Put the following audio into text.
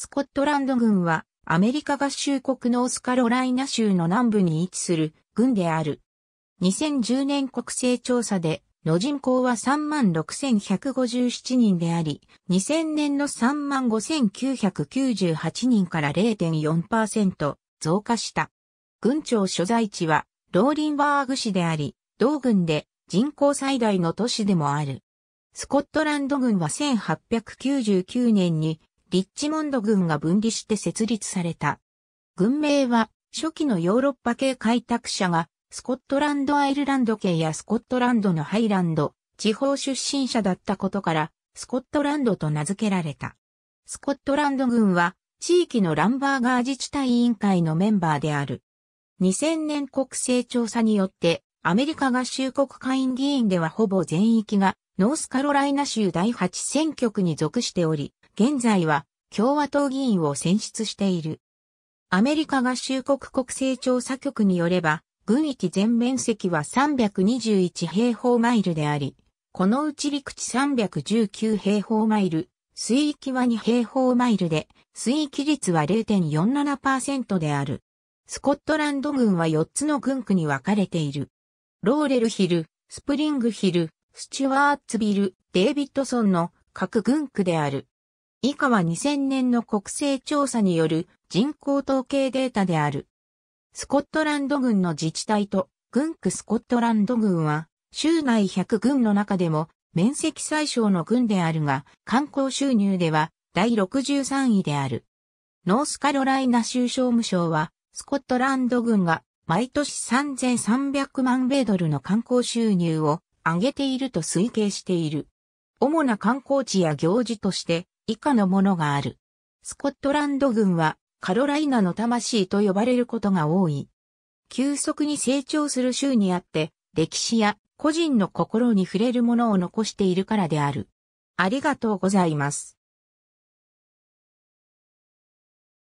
スコットランド軍はアメリカ合衆国ノースカロライナ州の南部に位置する軍である。2010年国勢調査での人口は36,157人であり、2000年の35,998人から0.4%増加した。軍庁所在地はローリンバーグ市であり、同軍で人口最大の都市でもある。スコットランド軍は1899年にリッチモンド軍が分離して設立された。軍名は、初期のヨーロッパ系開拓者が、スコットランド・アイルランド系やスコットランドのハイランド、地方出身者だったことから、スコットランドと名付けられた。スコットランド軍は、地域のランバーガー自治体委員会のメンバーである。2000年国勢調査によって、アメリカ合衆国会員議員ではほぼ全域が、ノースカロライナ州第8選挙区に属しており、現在は共和党議員を選出している。アメリカ合衆国国勢調査局によれば、軍域全面積は321平方マイルであり、このうち陸地319平方マイル、水域は2平方マイルで、水域率は0.47%である。スコットランド軍は4つの軍区に分かれている。ローレルヒル、スプリングヒル、スチュワーツビル、デイビッドソンの各軍区である。以下は2000年の国勢調査による人口統計データである。スコットランド軍の自治体と軍区スコットランド軍は州内100軍の中でも面積最小の軍であるが観光収入では第63位である。ノースカロライナ州商務省はスコットランド軍が毎年3300万米ドルの観光収入を上げていると推計している。主な観光地や行事として以下のものがある。スコットランド軍はカロライナの魂と呼ばれることが多い。急速に成長する州にあって、歴史や個人の心に触れるものを残しているからである。ありがとうございます。